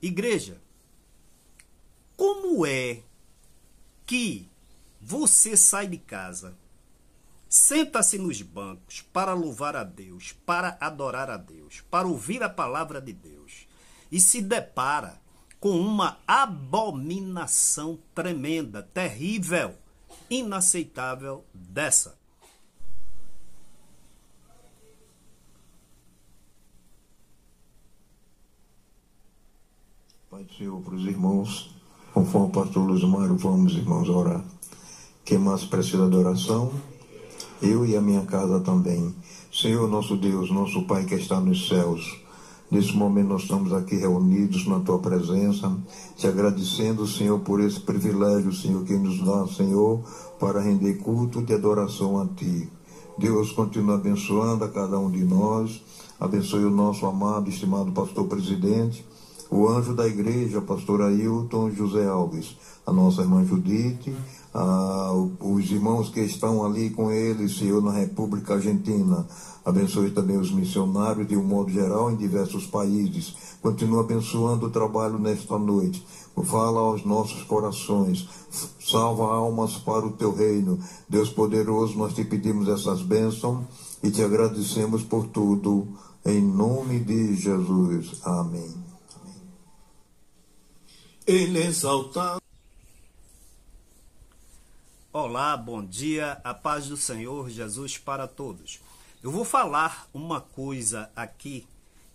Igreja, como é que você sai de casa, senta-se nos bancos para louvar a Deus, para adorar a Deus, para ouvir a palavra de Deus e se depara com uma abominação tremenda, terrível, inaceitável dessa? Senhor para os irmãos, conforme o pastor Mário, vamos irmãos orar. Quem mais precisa de oração? Eu e a minha casa também. Senhor nosso Deus, nosso Pai que está nos céus, nesse momento nós estamos aqui reunidos na tua presença, te agradecendo, Senhor, por esse privilégio, Senhor, que nos dá, Senhor, para render culto de adoração a ti. Deus continua abençoando a cada um de nós, abençoe o nosso amado, estimado pastor presidente o anjo da igreja, pastor Ailton José Alves, a nossa irmã Judite, a, os irmãos que estão ali com ele, Senhor, na República Argentina. Abençoe também os missionários de um modo geral em diversos países. Continua abençoando o trabalho nesta noite. Fala aos nossos corações. Salva almas para o teu reino. Deus poderoso, nós te pedimos essas bênçãos e te agradecemos por tudo. Em nome de Jesus. Amém. Ele exaltado. Olá, bom dia, a paz do Senhor Jesus para todos. Eu vou falar uma coisa aqui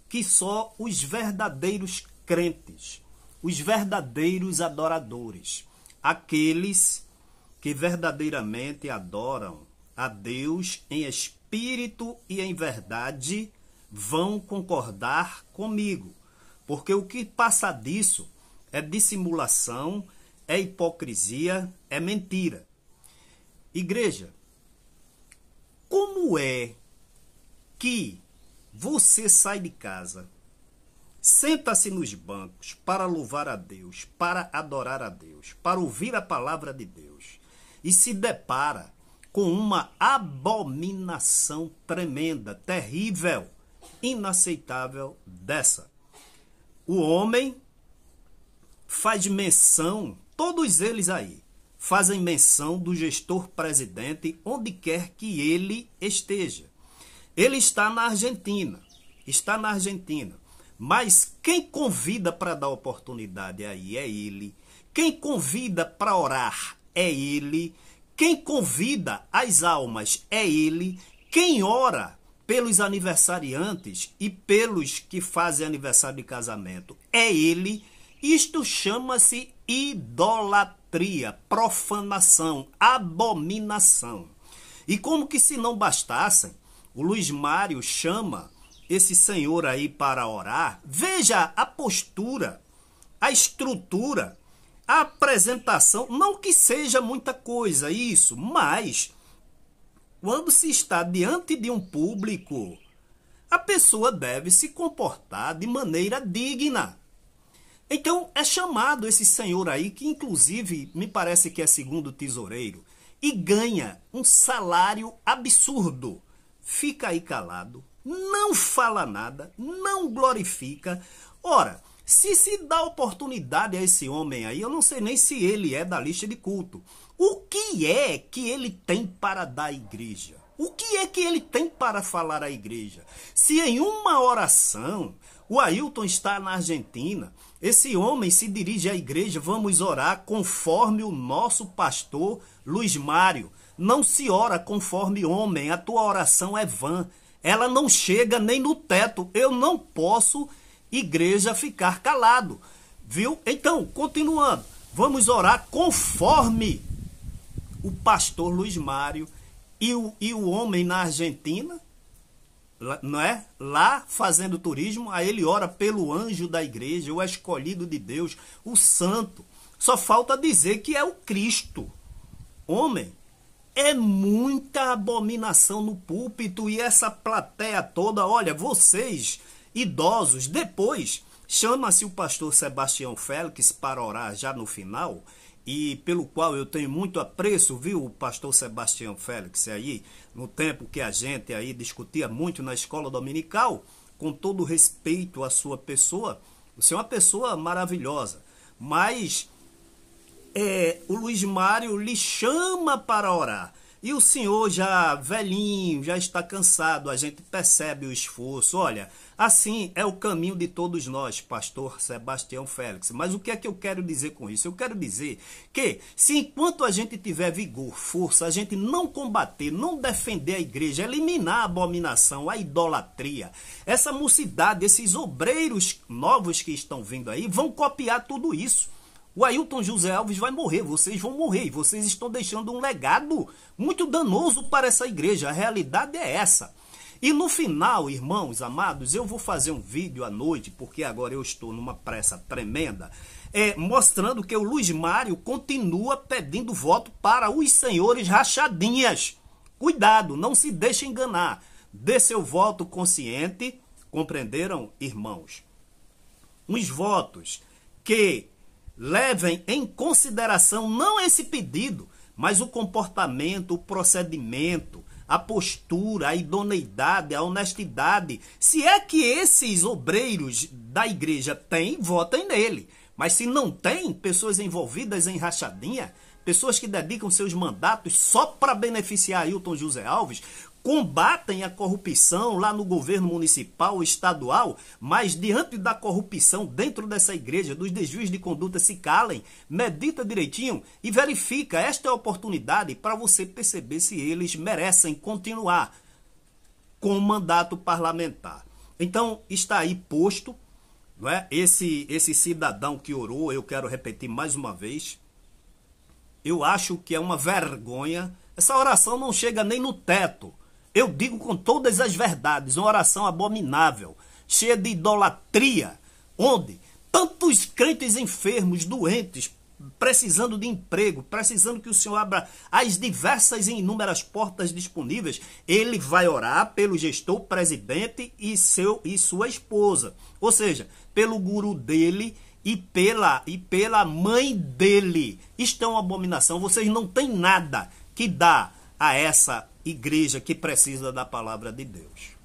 que só os verdadeiros crentes, os verdadeiros adoradores, aqueles que verdadeiramente adoram a Deus em espírito e em verdade, vão concordar comigo. Porque o que passa disso é dissimulação, é hipocrisia, é mentira. Igreja, como é que você sai de casa, senta-se nos bancos para louvar a Deus, para adorar a Deus, para ouvir a palavra de Deus e se depara com uma abominação tremenda, terrível, inaceitável dessa? O homem faz menção, todos eles aí, fazem menção do gestor presidente onde quer que ele esteja. Ele está na Argentina, está na Argentina. Mas quem convida para dar oportunidade aí é ele. Quem convida para orar é ele. Quem convida as almas é ele. Quem ora pelos aniversariantes e pelos que fazem aniversário de casamento é ele isto chama-se idolatria, profanação, abominação. E como que se não bastassem, o Luiz Mário chama esse senhor aí para orar. Veja a postura, a estrutura, a apresentação. Não que seja muita coisa isso, mas quando se está diante de um público, a pessoa deve se comportar de maneira digna. Então é chamado esse senhor aí, que inclusive me parece que é segundo tesoureiro, e ganha um salário absurdo. Fica aí calado, não fala nada, não glorifica. Ora, se se dá oportunidade a esse homem aí, eu não sei nem se ele é da lista de culto. O que é que ele tem para dar à igreja? O que é que ele tem para falar à igreja? Se em uma oração o Ailton está na Argentina. Esse homem se dirige à igreja, vamos orar conforme o nosso pastor Luiz Mário. Não se ora conforme homem, a tua oração é vã. Ela não chega nem no teto. Eu não posso, igreja, ficar calado. Viu? Então, continuando, vamos orar conforme o pastor Luiz Mário e o, e o homem na Argentina lá, não é? Lá fazendo turismo, aí ele ora pelo anjo da igreja, o escolhido de Deus, o santo. Só falta dizer que é o Cristo. Homem, é muita abominação no púlpito e essa plateia toda, olha, vocês idosos, depois chama-se o pastor Sebastião Félix para orar já no final e pelo qual eu tenho muito apreço, viu, o pastor Sebastião Félix aí, no tempo que a gente aí discutia muito na escola dominical, com todo respeito à sua pessoa, você é uma pessoa maravilhosa, mas é, o Luiz Mário lhe chama para orar. E o senhor já velhinho, já está cansado, a gente percebe o esforço. Olha, assim é o caminho de todos nós, pastor Sebastião Félix. Mas o que é que eu quero dizer com isso? Eu quero dizer que se enquanto a gente tiver vigor, força, a gente não combater, não defender a igreja, eliminar a abominação, a idolatria, essa mocidade, esses obreiros novos que estão vindo aí, vão copiar tudo isso. O Ailton José Alves vai morrer, vocês vão morrer, vocês estão deixando um legado muito danoso para essa igreja. A realidade é essa. E no final, irmãos amados, eu vou fazer um vídeo à noite, porque agora eu estou numa pressa tremenda, é, mostrando que o Luiz Mário continua pedindo voto para os senhores rachadinhas. Cuidado, não se deixe enganar. Dê seu voto consciente, compreenderam, irmãos? Uns votos que levem em consideração não esse pedido, mas o comportamento, o procedimento, a postura, a idoneidade, a honestidade. Se é que esses obreiros da igreja têm, votem nele. Mas se não tem, pessoas envolvidas em rachadinha, pessoas que dedicam seus mandatos só para beneficiar Hilton José Alves, combatem a corrupção lá no governo municipal, estadual, mas diante da corrupção dentro dessa igreja, dos desvios de conduta, se calem, medita direitinho e verifica. Esta é a oportunidade para você perceber se eles merecem continuar com o mandato parlamentar. Então, está aí posto, não é? Esse esse cidadão que orou, eu quero repetir mais uma vez, eu acho que é uma vergonha. Essa oração não chega nem no teto eu digo com todas as verdades, uma oração abominável, cheia de idolatria, onde tantos crentes enfermos, doentes, precisando de emprego, precisando que o Senhor abra as diversas e inúmeras portas disponíveis, ele vai orar pelo gestor, presidente e seu e sua esposa, ou seja, pelo guru dele e pela e pela mãe dele. Isto é uma abominação, vocês não têm nada que dá a essa igreja que precisa da palavra de Deus.